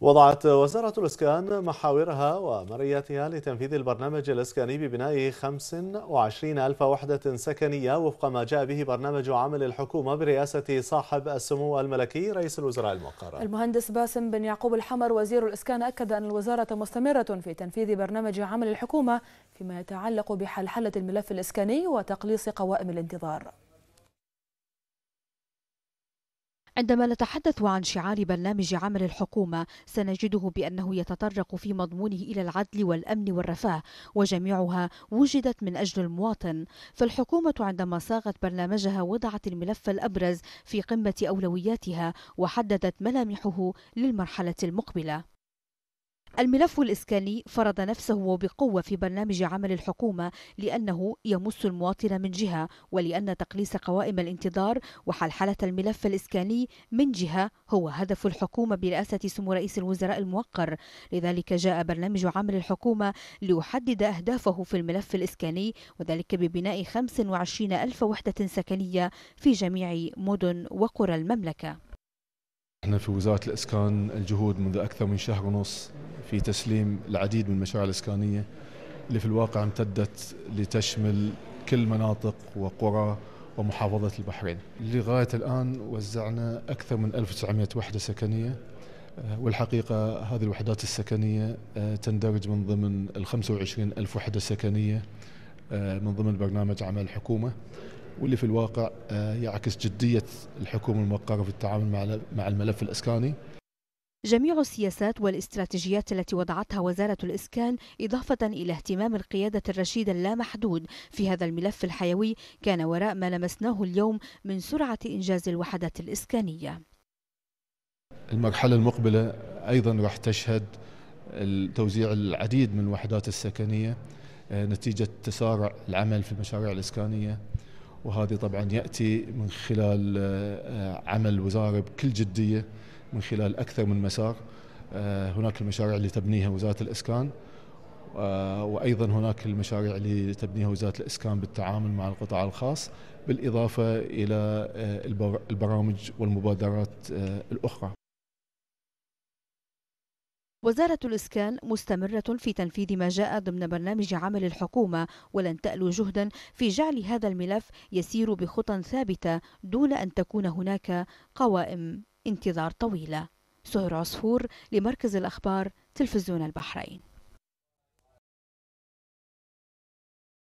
وضعت وزارة الإسكان محاورها ومرياتها لتنفيذ البرنامج الإسكاني ببناء 25 ألف وحدة سكنية وفق ما جاء به برنامج عمل الحكومة برئاسة صاحب السمو الملكي رئيس الوزراء المقرر المهندس باسم بن يعقوب الحمر وزير الإسكان أكد أن الوزارة مستمرة في تنفيذ برنامج عمل الحكومة فيما يتعلق بحلحلة الملف الإسكاني وتقليص قوائم الانتظار عندما نتحدث عن شعار برنامج عمل الحكومة سنجده بأنه يتطرق في مضمونه إلى العدل والأمن والرفاه وجميعها وجدت من أجل المواطن فالحكومة عندما صاغت برنامجها وضعت الملف الأبرز في قمة أولوياتها وحددت ملامحه للمرحلة المقبلة الملف الإسكاني فرض نفسه بقوة في برنامج عمل الحكومة لأنه يمس المواطن من جهة ولأن تقليص قوائم الانتظار وحلحلة الملف الإسكاني من جهة هو هدف الحكومة برئاسة سمو رئيس الوزراء الموقر لذلك جاء برنامج عمل الحكومة ليحدد أهدافه في الملف الإسكاني وذلك ببناء 25 ألف وحدة سكنية في جميع مدن وقرى المملكة احنا في وزارة الإسكان الجهود منذ أكثر من شهر ونص في تسليم العديد من المشاريع الإسكانية اللي في الواقع امتدت لتشمل كل مناطق وقرى ومحافظة البحرين لغاية الآن وزعنا أكثر من 1900 وحدة سكنية آه، والحقيقة هذه الوحدات السكنية آه، تندرج من ضمن ال 25 ألف وحدة سكنية آه، من ضمن برنامج عمل الحكومة واللي في الواقع يعكس جدية الحكومة الموقرة في التعامل مع الملف الإسكاني جميع السياسات والاستراتيجيات التي وضعتها وزارة الإسكان إضافة إلى اهتمام القيادة الرشيدة اللامحدود في هذا الملف الحيوي كان وراء ما لمسناه اليوم من سرعة إنجاز الوحدات الإسكانية المرحلة المقبلة أيضا راح تشهد توزيع العديد من الوحدات السكنية آه، نتيجة تسارع العمل في المشاريع الإسكانية وهذه طبعا يأتي من خلال آه، عمل وزارة بكل جدية من خلال أكثر من مسار آه، هناك المشاريع اللي تبنيها وزارة الإسكان آه، وأيضا هناك المشاريع اللي تبنيها وزارة الإسكان بالتعامل مع القطاع الخاص بالإضافة إلى آه، البرامج والمبادرات الأخرى وزارة الإسكان مستمرة في تنفيذ ما جاء ضمن برنامج عمل الحكومة ولن تألو جهدا في جعل هذا الملف يسير بخطى ثابتة دون أن تكون هناك قوائم انتظار طويلة سهر عصفور لمركز الأخبار تلفزيون البحرين